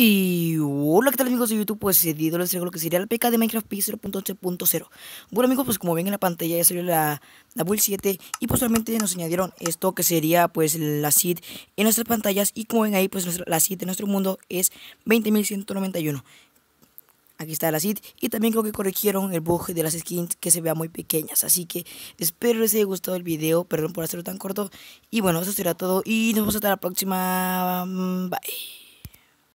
Y hola, ¿qué tal amigos de YouTube? Pues sí eh, les traigo lo que sería la PK de Minecraft P 080 Bueno amigos, pues como ven en la pantalla ya salió la, la build 7 Y posteriormente pues, nos añadieron esto que sería pues la seed en nuestras pantallas Y como ven ahí, pues nuestra, la seed de nuestro mundo es 20.191 Aquí está la seed y también creo que corrigieron el bug de las skins que se vea muy pequeñas. Así que espero les haya gustado el video, perdón por hacerlo tan corto. Y bueno, eso será todo y nos vemos hasta la próxima. Bye.